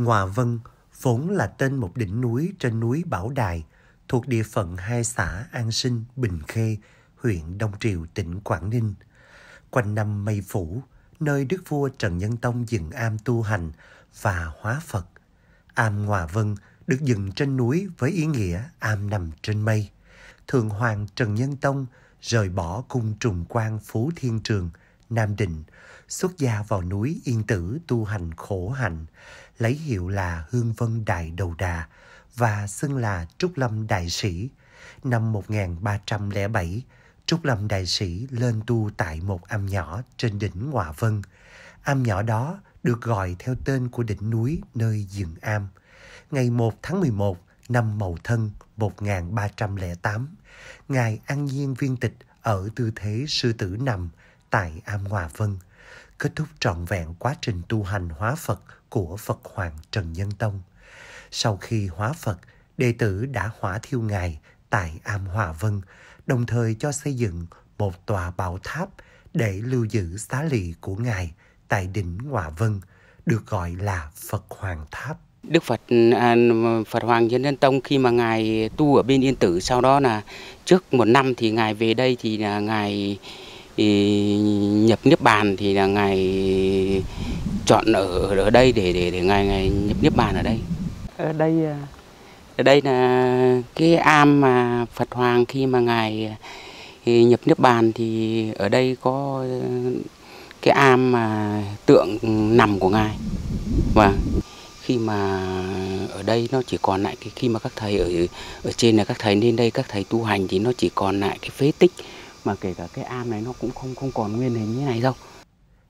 Ngòa Vân vốn là tên một đỉnh núi trên núi Bảo Đài, thuộc địa phận hai xã An Sinh, Bình Khê, huyện Đông Triều, tỉnh Quảng Ninh. Quanh năm mây phủ, nơi đức vua Trần Nhân Tông dựng am tu hành và hóa Phật. Am Ngòa Vân được dựng trên núi với ý nghĩa am nằm trên mây. Thượng Hoàng Trần Nhân Tông rời bỏ cung trùng quan Phú Thiên Trường, Nam Định, xuất gia vào núi Yên Tử tu hành khổ hạnh, lấy hiệu là Hương Vân Đại Đầu Đà và xưng là Trúc Lâm Đại Sĩ. Năm 1307, Trúc Lâm Đại Sĩ lên tu tại một am nhỏ trên đỉnh Hòa Vân. Am nhỏ đó được gọi theo tên của đỉnh núi nơi dựng am. Ngày 1 tháng 11 năm Mậu Thân 1308, Ngài an nhiên viên tịch ở tư thế sư tử nằm tại am Hòa Vân – kết thúc trọn vẹn quá trình tu hành hóa Phật của Phật Hoàng Trần Nhân Tông. Sau khi hóa Phật, đệ tử đã hỏa thiêu ngài tại Am Hòa Vân, đồng thời cho xây dựng một tòa bảo tháp để lưu giữ xá lì của ngài tại đỉnh Hòa Vân, được gọi là Phật Hoàng Tháp. Đức Phật à, Phật Hoàng Nhân Nhân Tông khi mà ngài tu ở bên Yên Tử sau đó là trước một năm thì ngài về đây thì là ngài thì nhập niết bàn thì là ngài chọn ở ở đây để để để ngài ngài nhập niết bàn ở đây ở đây à? ở đây là cái am mà Phật Hoàng khi mà ngài à, nhập niết bàn thì ở đây có cái am mà tượng nằm của ngài và vâng, khi mà ở đây nó chỉ còn lại cái khi mà các thầy ở ở trên là các thầy lên đây các thầy tu hành thì nó chỉ còn lại cái phế tích mà kể cả cái am này nó cũng không không còn nguyên hình như này đâu.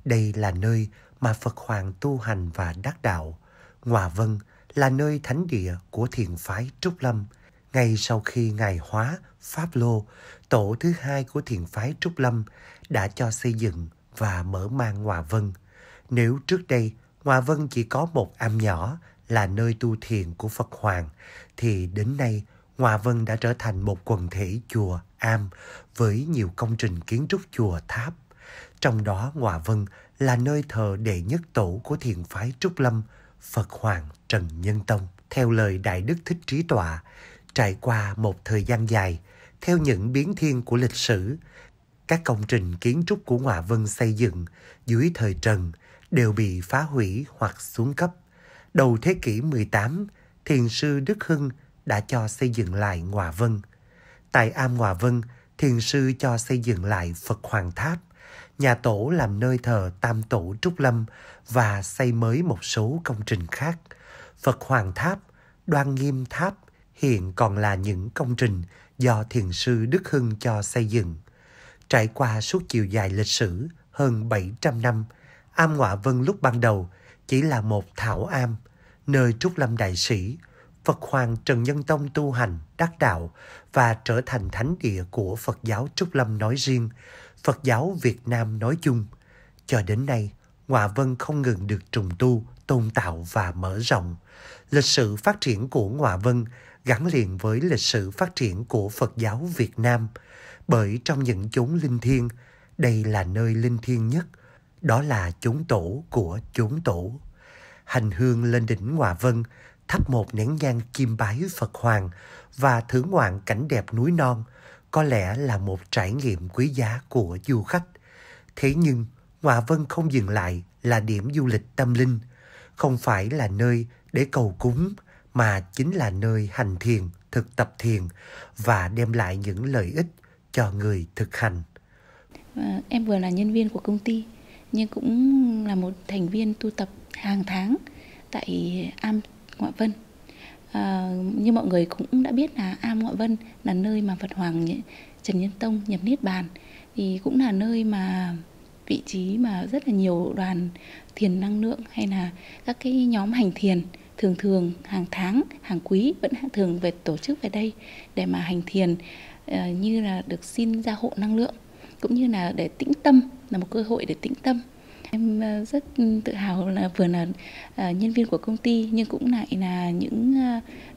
Đây là nơi mà Phật Hoàng tu hành và đắc đạo. Hòa Vân là nơi thánh địa của thiền phái Trúc Lâm. Ngay sau khi Ngài hóa Pháp Lô, tổ thứ hai của thiền phái Trúc Lâm đã cho xây dựng và mở mang Hòa Vân. Nếu trước đây Hòa Vân chỉ có một am nhỏ là nơi tu thiền của Phật Hoàng, thì đến nay Hòa Vân đã trở thành một quần thể chùa am với nhiều công trình kiến trúc chùa tháp. Trong đó Hòa Vân là nơi thờ đệ nhất tổ của thiền phái Trúc Lâm, Phật Hoàng Trần Nhân Tông. Theo lời Đại Đức Thích Trí Tọa, trải qua một thời gian dài, theo những biến thiên của lịch sử, các công trình kiến trúc của Hòa Vân xây dựng dưới thời Trần đều bị phá hủy hoặc xuống cấp. Đầu thế kỷ 18, thiền sư Đức Hưng đã cho xây dựng lại Ngọa Vân. Tại Am Ngọa Vân, thiền sư cho xây dựng lại Phật Hoàng Tháp, nhà tổ làm nơi thờ Tam Tổ Trúc Lâm và xây mới một số công trình khác. Phật Hoàng Tháp, Đoan Nghiêm Tháp hiện còn là những công trình do thiền sư Đức Hưng cho xây dựng. Trải qua suốt chiều dài lịch sử hơn 700 năm, Am Ngọa Vân lúc ban đầu chỉ là một thảo am, nơi Trúc Lâm Đại Sĩ – Phật Hoàng Trần Nhân Tông tu hành, đắc đạo và trở thành thánh địa của Phật giáo Trúc Lâm nói riêng, Phật giáo Việt Nam nói chung. Cho đến nay, Hòa Vân không ngừng được trùng tu, tôn tạo và mở rộng. Lịch sử phát triển của Hòa Vân gắn liền với lịch sử phát triển của Phật giáo Việt Nam, bởi trong những chốn linh thiêng, đây là nơi linh thiêng nhất, đó là chốn tổ của chốn tổ. Hành hương lên đỉnh Hòa Vân thắp một nén nhang chiêm bái Phật Hoàng và thưởng ngoạn cảnh đẹp núi non có lẽ là một trải nghiệm quý giá của du khách. Thế nhưng, Hòa Vân không dừng lại là điểm du lịch tâm linh, không phải là nơi để cầu cúng mà chính là nơi hành thiền, thực tập thiền và đem lại những lợi ích cho người thực hành. À, em vừa là nhân viên của công ty nhưng cũng là một thành viên tu tập hàng tháng tại Am Ngoại Vân. À, như mọi người cũng đã biết là Am Ngoại Vân là nơi mà Phật Hoàng Trần Nhân Tông nhập Niết Bàn thì cũng là nơi mà vị trí mà rất là nhiều đoàn thiền năng lượng hay là các cái nhóm hành thiền thường thường hàng tháng hàng quý vẫn thường về tổ chức về đây để mà hành thiền à, như là được xin gia hộ năng lượng cũng như là để tĩnh tâm là một cơ hội để tĩnh tâm Em ờ, rất tự hào là vừa là ờ, nhân viên của công ty nhưng cũng lại là những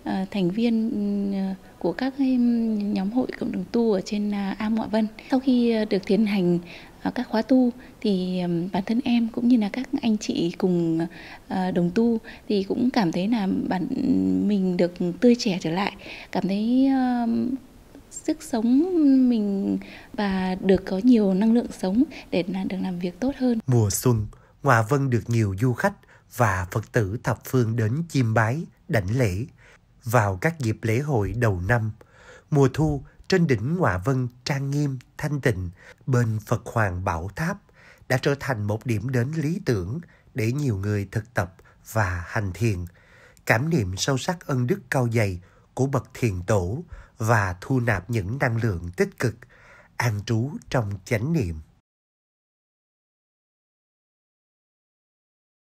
ờ, thành viên ừ, của các nhóm hội cộng đồng tu ở trên à, A Ngoại Vân. Sau khi được tiến hành các khóa tu thì bản thân em cũng như là các anh chị cùng đồng tu thì cũng cảm thấy là bản ừ, mình được tươi trẻ trở lại, cảm thấy sức sống mình và được có nhiều năng lượng sống để là được làm việc tốt hơn. Mùa xuân, Hòa Vân được nhiều du khách và Phật tử thập phương đến chiêm bái, đảnh lễ vào các dịp lễ hội đầu năm. Mùa thu, trên đỉnh Hòa Vân trang nghiêm, thanh tịnh, bên Phật Hoàng Bảo Tháp đã trở thành một điểm đến lý tưởng để nhiều người thực tập và hành thiền, cảm niệm sâu sắc ân đức cao dày của bậc thiền tổ và thu nạp những năng lượng tích cực an trú trong chánh niệm